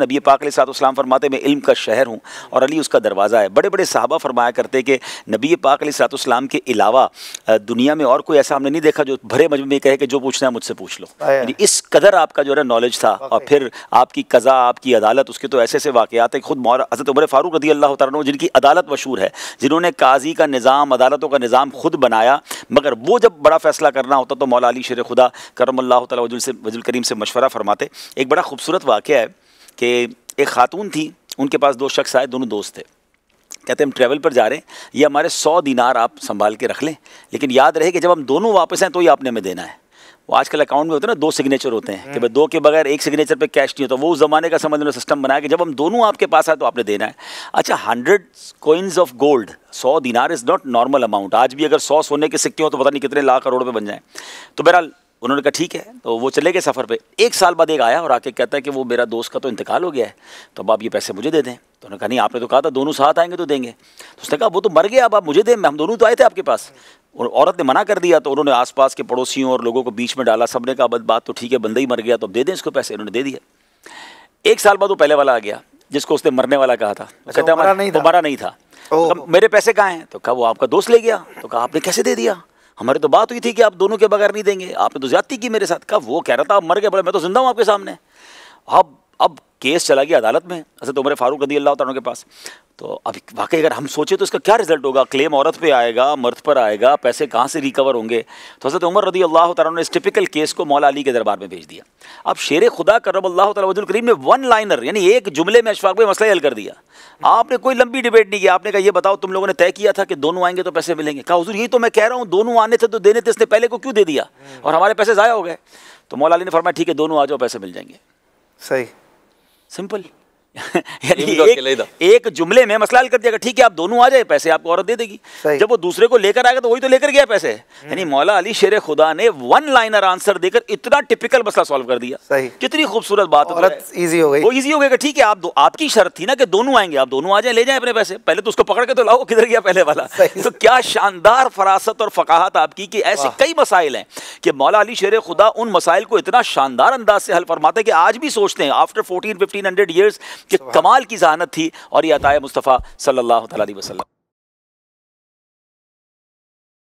नबी पाक सातम फरमाते मैं इल्म का शहर हूँ और अली उसका दरवाज़ा है बड़े बड़े साहबा फरमाया करते कि नबी पाक सातम के अलावा दुनिया में और कोई ऐसा हमने नहीं देखा जो भरे मजमे में कहे कि जो पूछना है मुझसे पूछ लो इस कदर आपका जो है नॉलेज था और फिर आपकी कज़ा आपकी अदालत उसके तो ऐसे ऐसे वाक़ात है खुद हज़रत उमर फ़ारूक रदी अल्लाह तन जिनकी अदालत मशहूर है जिन्होंने काजी का निज़ाम अदालतों का निज़ाम खुद बनाया मगर वो जब बड़ा फ़ैसला करना होता तो मौला अली शेर खुदा करम अल्लाह तजुल करीम से मशवरा फरमाते एक बड़ा खूबसूरत वाक़ है कि एक खातून थी उनके पास दो शख्स आए दोनों दोस्त थे कहते हम ट्रैवल पर जा रहे हैं ये हमारे सौ दिनार आप संभाल के रख लें लेकिन याद रहे कि जब हम दोनों वापस हैं तो ही आपने हमें देना है वो आजकल अकाउंट में होते हैं ना दो सिग्नेचर होते हैं कि भाई दो के बगैर एक सिग्नेचर पे कैश नहीं होता वो उस जमाने का समझ लो सिस्टम बनाया कि जब हम दोनों आपके पास आए तो आपने देना है अच्छा हंड्रेड कोइंस ऑफ गोल्ड सौ दिनार इज़ नॉट नॉर्मल अमाउंट आज भी अगर सौ सोने के सिक्के हो तो पता नहीं कितने लाख करोड़ पे बन जाए तो बहरहाल उन्होंने कहा ठीक है तो वो चले गए सफ़र पे एक साल बाद एक आया और आके कहता है कि वो मेरा दोस्त का तो इंतकाल हो गया है तो अब आप ये पैसे मुझे दे दें तो उन्होंने कहा नहीं आपने तो कहा था दोनों साथ आएंगे तो देंगे तो उसने कहा वो तो मर गया अब आप मुझे दें हम दोनों तो आए थे आपके पास और औरत ने मना कर दिया तो उन्होंने आसपास के पड़ोसियों और लोगों को बीच में डाला सब ने कहा बात तो ठीक है बंदा ही मर गया तो अब दे दें इसको पैसे उन्होंने दे दिए एक साल बाद वो पहले वाला आ गया जिसको उसने मरने वाला कहा था अच्छा, कहते हमारा नहीं था तो मेरे पैसे कहाँ हैं तो कहा वो आपका दोस्त ले गया तो कहा आपने कैसे दे दिया हमारी तो बात हुई थी कि आप दोनों के बगैर नहीं देंगे आपने तो ज्यादा की मेरे साथ कब वो कह रहा था आप मर गए बड़े मैं तो जिंदा हूँ आपके सामने अब अब केस चला गया अदालत में हजरत तो उमर फारूक रदी अल्लाह तन के पास तो अभी वाकई अगर हम सोचें तो इसका क्या रिजल्ट होगा क्लेम औरत पे आएगा मर्द पर आएगा पैसे कहाँ से रिकवर होंगे तो हज़रत उमर रदी अल्लाह तारा ने इस टिपिकल केस को मौला अली के दरबार में भेज दिया अब शेर खुदा कर रब अल्लाह तजुल करीम ने वन लाइनर यानी एक जुमले में अशफाक भाई मसला हल कर दिया आपने कोई लंबी डिबेट नहीं किया आपने कहा यह बताओ तुम लोगों ने तय किया था कि दोनों आएंगे तो पैसे मिलेंगे कहा हजूर यही तो मैं कह रहा हूँ दोनों आने थे तो देने थे इसने पहले को क्यों दे दिया और हमारे पैसे ज़ाया हो गए तो मौला अली ने फरमाया ठीक है दोनों आ जाओ पैसे मिल जाएंगे सही सिंपल एक, एक जुमले में मसला हल कर दिया ठीक है आप दोनों आ जाए पैसे आपको औरत दे देगी जब वो दूसरे को लेकर आएगा तो वही तो लेकर गया पैसे हम्म। यानी मौला अली शेर खुदा ने वन लाइनर आंसर देकर इतना टिपिकल मसला सॉल्व कर दिया कितनी खूबसूरत बात ईजी हो गई वो ईजी हो गया ठीक है आप दो आपकी शर्त थी ना कि दोनों आएंगे आप दोनों आ जाए ले जाए अपने पैसे पहले तो उसको पकड़ के तो लाओ किधर गया पहले वाला तो क्या शानदार फरासत और फकाहत आपकी कि ऐसे कई मसाइल हैं कि मौला अली शेर खुदा उन मसाइल को इतना शानदार अंदाज से हल फरमाते कि आज भी सोचते हैं after fourteen fifteen hundred years कि कमाल की जहानत थी और ये अताया मुस्तफ़ा सल्ला वसलम